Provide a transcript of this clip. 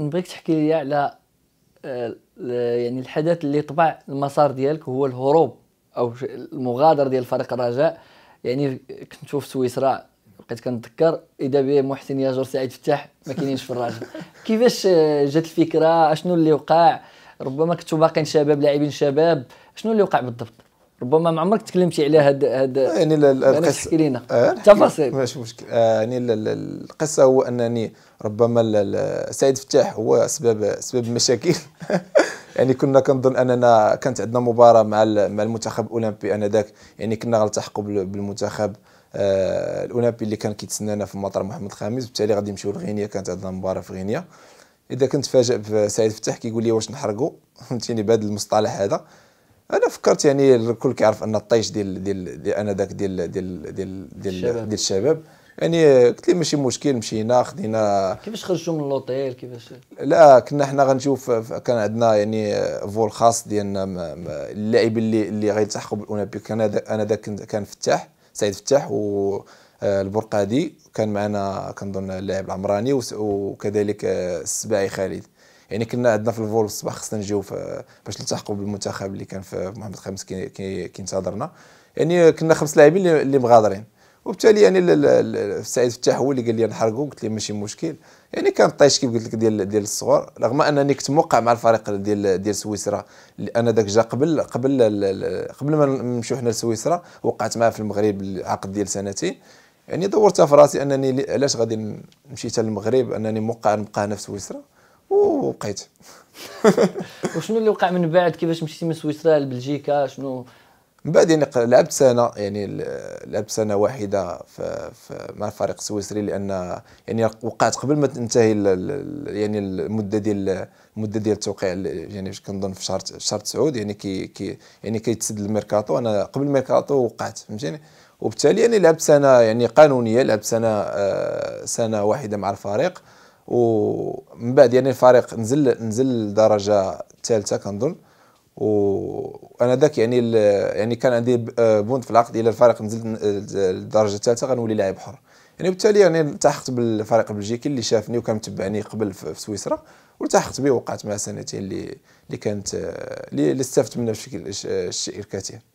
نبغيك تحكي لي على آه، يعني الحدث اللي طبع المسار ديالك هو الهروب او المغادره ديال فريق الرجاء يعني كنت في سويسرا بقيت كنتذكر اذا به محسن ياجور سعيد فتاح ما كاينينش في الرجاء كيفاش آه، جات الفكره اشنو اللي وقع ربما كنتو باقيين شباب لاعبين شباب شنو اللي وقع بالضبط ربما ما عمرك تكلمتي على هاد هاد يعني القصه تحكي لنا آه، تفاصيل ماشي مشكل آه، يعني القصه هو انني ربما سعيد فتاح هو سبب سبب المشاكل يعني كنا كنظن اننا كانت عندنا مباراه مع مع المنتخب الاولمبي انذاك يعني كنا غنلتحقوا بالمنتخب آه، الاولمبي اللي كان كيتسنانا في مطار محمد الخامس بالتالي غادي نمشيو لغينيا كانت عندنا مباراه في غينيا اذا كنت فاجئ بسعيد فتاح كيقول لي واش نحرقوا فهمتيني بهذا المصطلح هذا انا فكرت يعني الكل كيعرف ان الطيش ديال ديال دي انا ذاك ديال ديال ديال ديال الشباب, ديال الشباب يعني قلت لي ماشي مشكل مشينا خدينا كيفاش خرجتوا من لوطيل كيفاش لا كنا حنا غنشوف كان عندنا يعني فول خاص ديالنا اللاعبين اللي اللي غيلتحقوا بالاولمبيك كان انا ذاك كان فتاح سعيد فتاح و آه، البرقادي كان معنا كنظن اللاعب العمراني وكذلك آه، السباعي خالد يعني كنا عندنا في الفول الصباح خصنا نجيو باش نلتحقوا بالمنتخب اللي كان في محمد خامس كينتظرنا يعني كنا خمس لاعبين اللي مغادرين وبالتالي يعني السعيد فتاح هو اللي قال لي نحرقوا قلت لي ماشي مشكل يعني كان طيش كيف قلت لك ديال ديال الصغار رغم انني كنت موقع مع الفريق ديال ديال سويسرا انا ذاك جا قبل قبل قبل ما نمشيو حنا لسويسرا وقعت معاه في المغرب العقد ديال سنتين يعني دورتها في راسي انني علاش غادي نمشي حتى للمغرب انني موقع نبقى هنا في سويسرا وبقيت وشنو اللي وقع من بعد كيفاش مشيتي من سويسرا لبلجيكا شنو من بعد يعني لعبت سنه يعني لعبت سنه واحده في في مع الفريق السويسري لان يعني وقعت قبل ما تنتهي يعني المده ديال المده ديال التوقيع يعني كنظن في شهر شهر تسعود يعني كي كي يعني كيتسد الميركاتو انا قبل الميركاتو وقعت فهمتيني وبالتالي يعني لعبت سنه يعني قانونيه لعبت سنه آه، سنه واحده مع الفريق ومن بعد يعني الفريق نزل نزل للدرجه الثالثه كنظن وانا ذاك يعني يعني كان عندي آه، بونت في العقد الى الفريق نزل للدرجه آه، الثالثه غنولي لاعب حر يعني بالتالي يعني التحقت بالفريق البلجيكي اللي شافني وكان متبعني قبل في سويسرا والتحقت به وقعت مع سنتين اللي اللي كانت آه، اللي استفدت منها بشكل الشيء الكثير